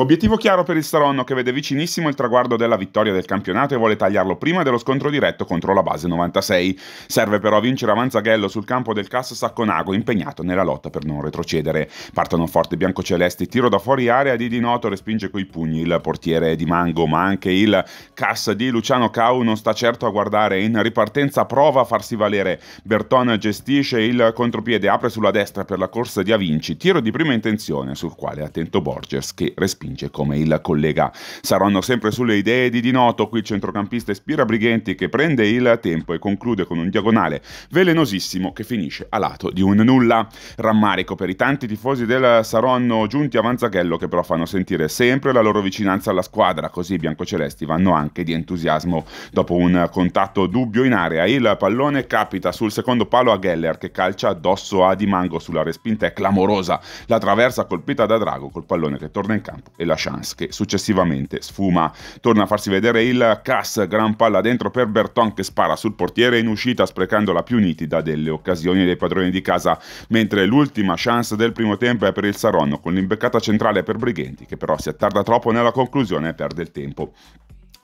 Obiettivo chiaro per il Saronno che vede vicinissimo il traguardo della vittoria del campionato e vuole tagliarlo prima dello scontro diretto contro la base 96. Serve però vincere Avanzaghello sul campo del Cas Sacconago impegnato nella lotta per non retrocedere. Partono forte biancocelesti, tiro da fuori area di Di Noto respinge coi pugni il portiere di Mango, ma anche il Cas di Luciano Cau non sta certo a guardare. In ripartenza prova a farsi valere. Berton gestisce il contropiede, apre sulla destra per la corsa di Avinci, tiro di prima intenzione sul quale è attento Borges che respinge spinge come il collega. Saranno sempre sulle idee di Di Noto, qui il centrocampista Spira Brighenti che prende il tempo e conclude con un diagonale velenosissimo che finisce a lato di un nulla. Rammarico per i tanti tifosi del Saronno giunti a Manzachello che però fanno sentire sempre la loro vicinanza alla squadra, così i biancocelesti vanno anche di entusiasmo. Dopo un contatto dubbio in area, il pallone capita sul secondo palo a Geller che calcia addosso a Di Mango sulla respinta è clamorosa. La traversa colpita da Drago col pallone che torna in campo e la chance che successivamente sfuma. Torna a farsi vedere il Cass, gran palla dentro per Berton che spara sul portiere in uscita sprecando la più nitida delle occasioni dei padroni di casa, mentre l'ultima chance del primo tempo è per il Saronno con l'imbeccata centrale per Brighenti che però si attarda troppo nella conclusione e perde il tempo.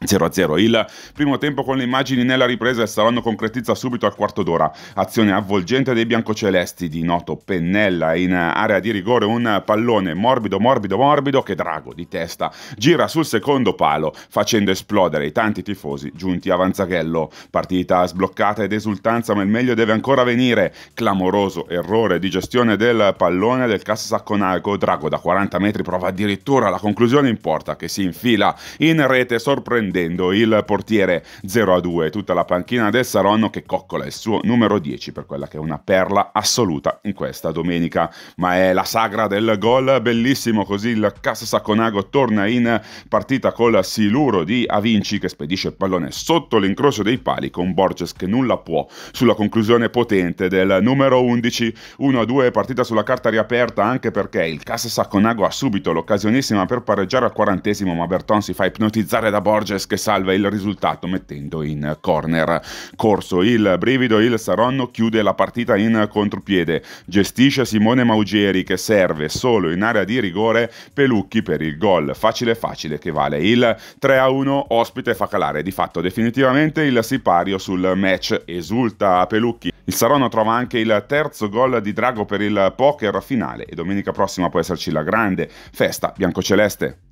0-0. Il primo tempo con le immagini nella ripresa e saranno concretizza subito al quarto d'ora. Azione avvolgente dei biancocelesti di Noto Pennella in area di rigore un pallone morbido morbido morbido che Drago di testa gira sul secondo palo facendo esplodere i tanti tifosi giunti a Vanzaghello. Partita sbloccata ed esultanza ma il meglio deve ancora venire. Clamoroso errore di gestione del pallone del Cassa Drago da 40 metri prova addirittura la conclusione in porta che si infila in rete sorprendente prendendo il portiere 0 a 2, tutta la panchina del Saronno che coccola il suo numero 10 per quella che è una perla assoluta in questa domenica. Ma è la sagra del gol, bellissimo così il Casa Sacconago torna in partita con la Siluro di Avinci che spedisce il pallone sotto l'incrocio dei pali con Borges che nulla può sulla conclusione potente del numero 11, 1 a 2 partita sulla carta riaperta anche perché il Casa Sacconago ha subito l'occasionissima per pareggiare al quarantesimo ma Berton si fa ipnotizzare da Borges Hernandez che salva il risultato mettendo in corner corso. Il brivido, il Saronno chiude la partita in contropiede, gestisce Simone Maugeri che serve solo in area di rigore Pelucchi per il gol. Facile facile che vale il 3-1 ospite fa calare di fatto definitivamente il sipario sul match. Esulta Pelucchi. Il Saronno trova anche il terzo gol di Drago per il poker finale e domenica prossima può esserci la grande festa biancoceleste.